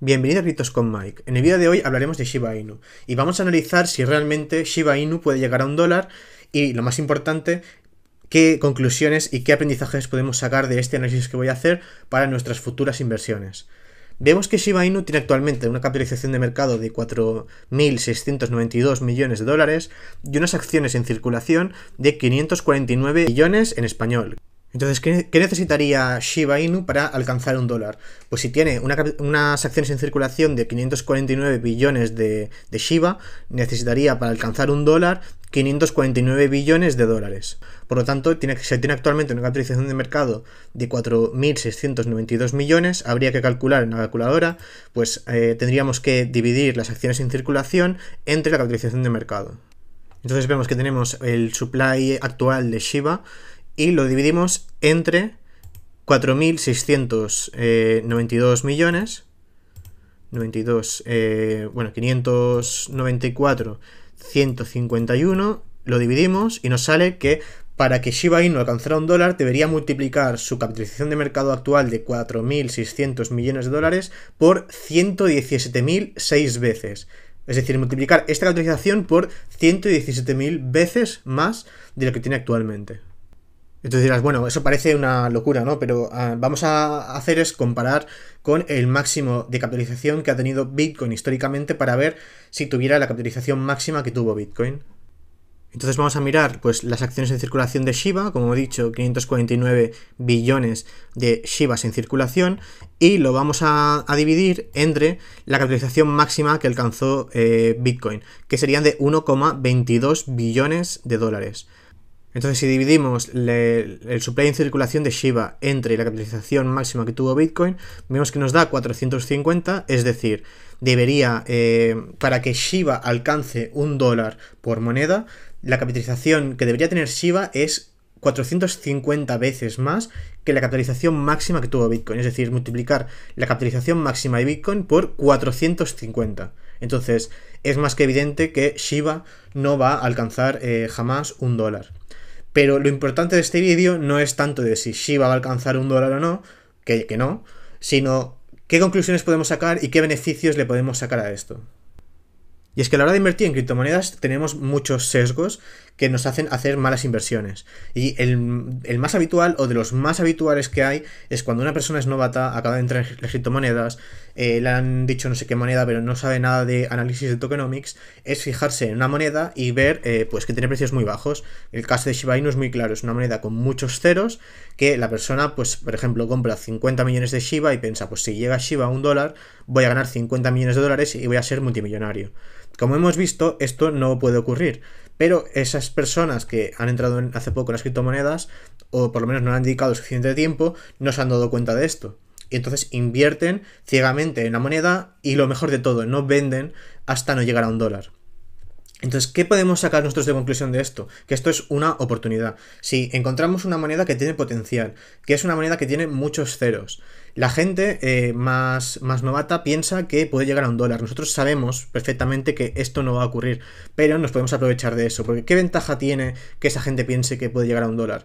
Bienvenidos a Ritos con Mike. En el vídeo de hoy hablaremos de Shiba Inu y vamos a analizar si realmente Shiba Inu puede llegar a un dólar y lo más importante, qué conclusiones y qué aprendizajes podemos sacar de este análisis que voy a hacer para nuestras futuras inversiones. Vemos que Shiba Inu tiene actualmente una capitalización de mercado de 4.692 millones de dólares y unas acciones en circulación de 549 millones en español, entonces, ¿qué, necesitaría Shiba Inu para alcanzar un dólar? Pues si tiene unas acciones en circulación de 549 billones de, Shiba, necesitaría para alcanzar un dólar 549 billones de dólares. Por lo tanto, tiene, se tiene actualmente una capitalización de mercado de 4.692 millones. Habría que calcular en la calculadora, pues eh, tendríamos que dividir las acciones en circulación entre la capitalización de mercado. Entonces vemos que tenemos el supply actual de Shiba y lo dividimos entre 4.692 eh, millones, 92, eh, bueno, 594, 151, lo dividimos y nos sale que para que Shiba Inu alcanzara un dólar debería multiplicar su capitalización de mercado actual de 4.600 millones de dólares por 117.006 veces. Es decir, multiplicar esta capitalización por 117.000 veces más de lo que tiene actualmente. Entonces dirás, bueno, eso parece una locura, ¿no? Pero ah, vamos a hacer es comparar con el máximo de capitalización que ha tenido Bitcoin históricamente para ver si tuviera la capitalización máxima que tuvo Bitcoin. Entonces vamos a mirar pues, las acciones en circulación de Shiba, como he dicho, 549 billones de Shibas en circulación, y lo vamos a, dividir entre la capitalización máxima que alcanzó eh, Bitcoin, que serían de 1,22 billones de dólares. Entonces, si dividimos el supply en circulación de Shiba entre la capitalización máxima que tuvo Bitcoin, vemos que nos da 450, es decir, debería, eh, para que Shiba alcance un dólar por moneda, la capitalización que debería tener Shiba es 450 veces más que la capitalización máxima que tuvo Bitcoin, es decir, multiplicar la capitalización máxima de Bitcoin por 450. Entonces, es más que evidente que Shiba no va a alcanzar eh, jamás un dólar. Pero lo importante de este vídeo no es tanto de si Shiba va a alcanzar un dólar o no, que, que no, sino qué conclusiones podemos sacar y qué beneficios le podemos sacar a esto. Y es que a la hora de invertir en criptomonedas tenemos muchos sesgos que nos hacen hacer malas inversiones. Y el, el, más habitual o de los más habituales que hay es cuando una persona es novata, acaba de entrar en criptomonedas, eh, le han dicho no sé qué moneda, pero no sabe nada de análisis de tokenomics, es fijarse en una moneda y ver eh, pues que tiene precios muy bajos. El caso de Shiba Inu es muy claro, es una moneda con muchos ceros que la persona, pues por ejemplo, compra 50 millones de Shiba y piensa, pues si llega Shiba a un dólar, voy a ganar 50 millones de dólares y voy a ser multimillonario. Como hemos visto, esto no puede ocurrir. Pero esas personas que han entrado hace poco en las criptomonedas, o por lo menos no han dedicado suficiente tiempo, no se han dado cuenta de esto y entonces invierten ciegamente en la moneda y lo mejor de todo, no venden hasta no llegar a un dólar. Entonces, ¿qué podemos sacar nosotros de conclusión de esto? Que esto es una oportunidad. Si encontramos una moneda que tiene potencial, que es una moneda que tiene muchos ceros, la gente eh, más, más novata piensa que puede llegar a un dólar. Nosotros sabemos perfectamente que esto no va a ocurrir, pero nos podemos aprovechar de eso, porque ¿qué ventaja tiene que esa gente piense que puede llegar a un dólar?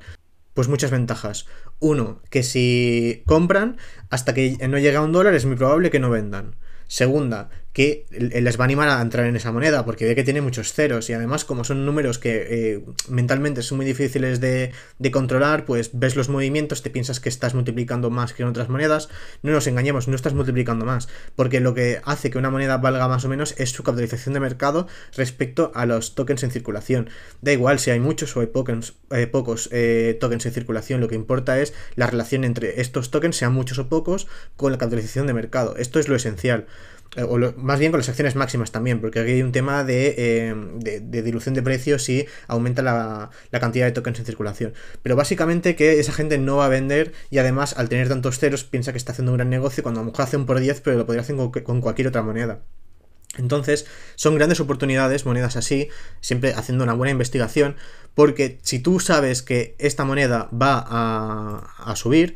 Pues muchas ventajas. Uno, que si compran, hasta que no llega a un dólar es muy probable que no vendan. Segunda, que les va a animar a entrar en esa moneda, porque ve que tiene muchos ceros y además como son números que eh, mentalmente son muy difíciles de, controlar, pues ves los movimientos, te piensas que estás multiplicando más que en otras monedas, no nos engañemos, no estás multiplicando más, porque lo que hace que una moneda valga más o menos es su capitalización de mercado respecto a los tokens en circulación. Da igual si hay muchos o hay eh, pocos eh, tokens en circulación, lo que importa es la relación entre estos tokens, sean muchos o pocos, con la capitalización de mercado. Esto es lo esencial. Eh, o más bien con las acciones máximas también, porque aquí hay un tema de, eh, dilución de precios y aumenta la, cantidad de tokens en circulación. Pero básicamente que esa gente no va a vender y además al tener tantos ceros piensa que está haciendo un gran negocio cuando a lo mejor hace un por 10, pero lo podría hacer con, cualquier otra moneda. Entonces, son grandes oportunidades, monedas así, siempre haciendo una buena investigación, porque si tú sabes que esta moneda va a, a subir,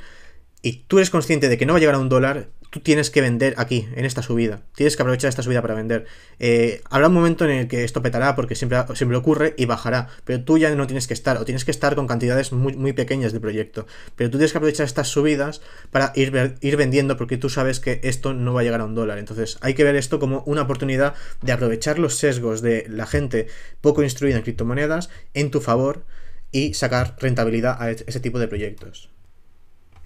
y tú eres consciente de que no va a llegar a un dólar, tienes que vender aquí, en esta subida. Tienes que aprovechar esta subida para vender. Eh, habrá un momento en el que esto petará porque siempre, siempre ocurre y bajará, pero tú ya no tienes que estar, o tienes que estar con cantidades muy, muy pequeñas de proyecto. Pero tú tienes que aprovechar estas subidas para ir, ir vendiendo porque tú sabes que esto no va a llegar a un dólar. Entonces hay que ver esto como una oportunidad de aprovechar los sesgos de la gente poco instruida en criptomonedas en tu favor y sacar rentabilidad a ese tipo de proyectos.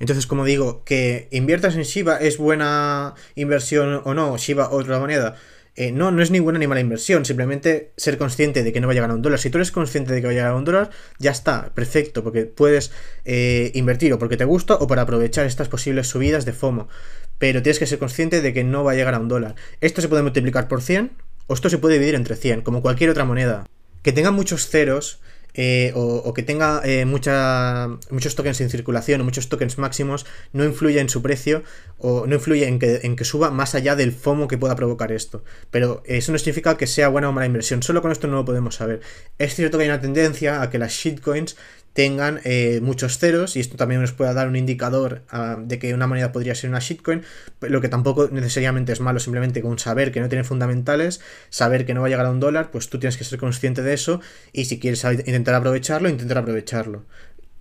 Entonces, como digo, que inviertas en Shiba es buena inversión o no, Shiba otra moneda. Eh, no, no es ni buena ni mala inversión, simplemente ser consciente de que no va a llegar a un dólar. Si tú eres consciente de que va a llegar a un dólar, ya está, perfecto, porque puedes eh, invertir o porque te gusta o para aprovechar estas posibles subidas de FOMO. Pero tienes que ser consciente de que no va a llegar a un dólar. Esto se puede multiplicar por 100 o esto se puede dividir entre 100, como cualquier otra moneda. Que tenga muchos ceros eh, o, que tenga eh, muchos tokens en circulación o muchos tokens máximos no influye en su precio o no influye en que, en que suba más allá del FOMO que pueda provocar esto. Pero eso no significa que sea buena o mala inversión, solo con esto no lo podemos saber. Es cierto que hay una tendencia a que las shitcoins tengan eh, muchos ceros y esto también nos pueda dar un indicador ah, de que una moneda podría ser una shitcoin, pues, lo que tampoco necesariamente es malo, simplemente con saber que no tiene fundamentales, saber que no va a llegar a un dólar, pues tú tienes que ser consciente de eso y si quieres intentar aprovecharlo, intentar aprovecharlo.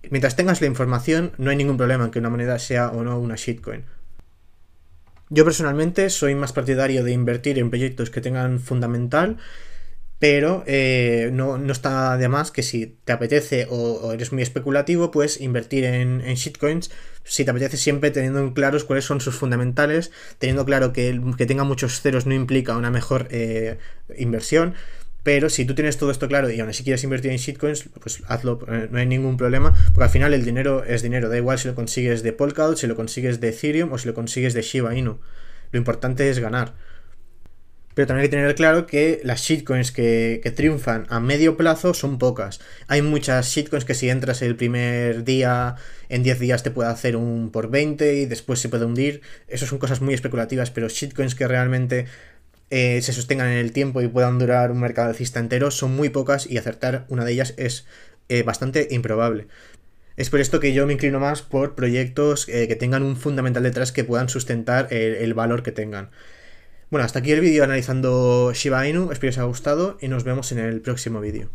Mientras tengas la información, no hay ningún problema en que una moneda sea o no una shitcoin. Yo personalmente soy más partidario de invertir en proyectos que tengan fundamental pero eh, no, está de más que si te apetece o, eres muy especulativo, puedes invertir en, shitcoins si te apetece siempre teniendo en claros cuáles son sus fundamentales, teniendo claro que, que tenga muchos ceros no implica una mejor eh, inversión. Pero si tú tienes todo esto claro y aún así quieres invertir en shitcoins, pues hazlo, eh, no hay ningún problema, porque al final el dinero es dinero, da igual si lo consigues de Polkadot, si lo consigues de Ethereum o si lo consigues de Shiba Inu. Lo importante es ganar. Pero también hay que tener claro que las shitcoins que, triunfan a medio plazo son pocas. Hay muchas shitcoins que si entras el primer día, en 10 días te puede hacer un por 20 y después se puede hundir. Eso son cosas muy especulativas, pero shitcoins que realmente eh, se sostengan en el tiempo y puedan durar un mercado alcista entero son muy pocas y acertar una de ellas es eh, bastante improbable. Es por esto que yo me inclino más por proyectos eh, que tengan un fundamental detrás que puedan sustentar el valor que tengan. Bueno, hasta aquí el vídeo analizando Shiba Inu, espero que os haya gustado y nos vemos en el próximo vídeo.